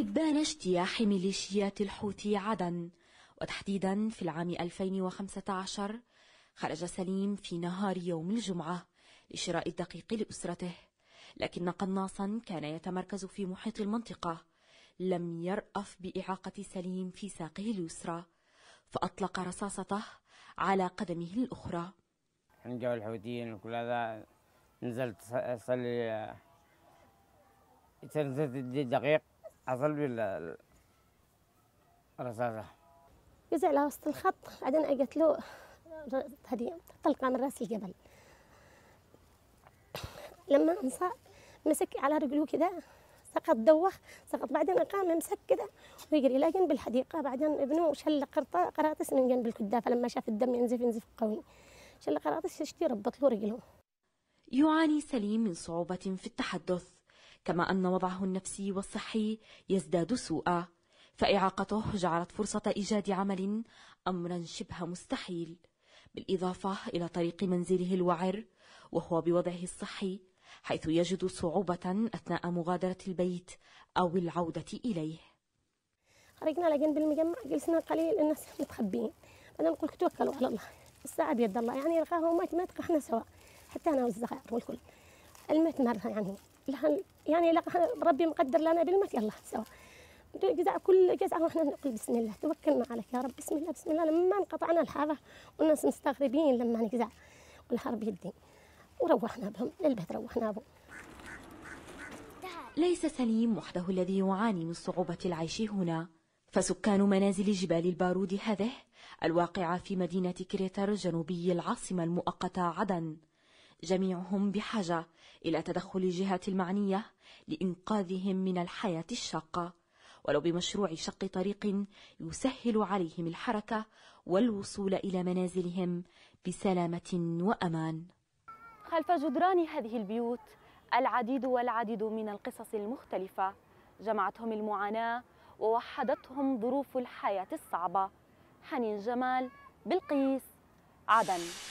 إبان اجتياح ميليشيات الحوثي عدن وتحديدا في العام 2015 خرج سليم في نهار يوم الجمعة لشراء الدقيق لأسرته لكن قناصا كان يتمركز في محيط المنطقة لم يرأف بإعاقة سليم في ساقه اليسرى فأطلق رصاصته على قدمه الأخرى احنا جو الحوثيين وكل هذا نزلت أصلي آه، نزلت الدقيق أظل بالرصاصة جزء على وسط الخط بعدين أجت له هذه طلقة من راس الجبل لما انصاب مسك على رجله كده سقط دوخ سقط بعدين قام مسك كده ويجري الى جنب الحديقه بعدين ابنه شل قراطس قراطيس من جنب الكدافه لما شاف الدم ينزف ينزف قوي شل قراطيس يشتي ربط له رجله يعاني سليم من صعوبه في التحدث كما أن وضعه النفسي والصحي يزداد سوءا فإعاقته جعلت فرصة إيجاد عمل أمرا شبه مستحيل بالإضافة إلى طريق منزله الوعر وهو بوضعه الصحي حيث يجد صعوبة أثناء مغادرة البيت أو العودة إليه خرجنا على جنب المجمع جلسنا قليل الناس متخبيين بعدين نقول توكلوا على الله الساعة بيد الله يعني رخاها وما ما احنا سواء حتى أنا والزغار والكل المت مرة يعني يعني ربي مقدر لنا بالمت يلا سوا جزاء كل جزاء واحنا نقول بسم الله توكلنا عليك يا رب بسم الله بسم الله لما انقطعنا الحاره والناس مستغربين لما نجزع والحرب يدي وروحنا بهم للبيت روحنا بهم ليس سليم وحده الذي يعاني من صعوبة العيش هنا فسكان منازل جبال البارود هذه الواقعة في مدينة كريتر جنوبي العاصمة المؤقتة عدن جميعهم بحاجة إلى تدخل الجهات المعنية لإنقاذهم من الحياة الشاقة ولو بمشروع شق طريق يسهل عليهم الحركة والوصول إلى منازلهم بسلامة وأمان خلف جدران هذه البيوت العديد والعديد من القصص المختلفة جمعتهم المعاناة ووحدتهم ظروف الحياة الصعبة حنين جمال بالقيس عدن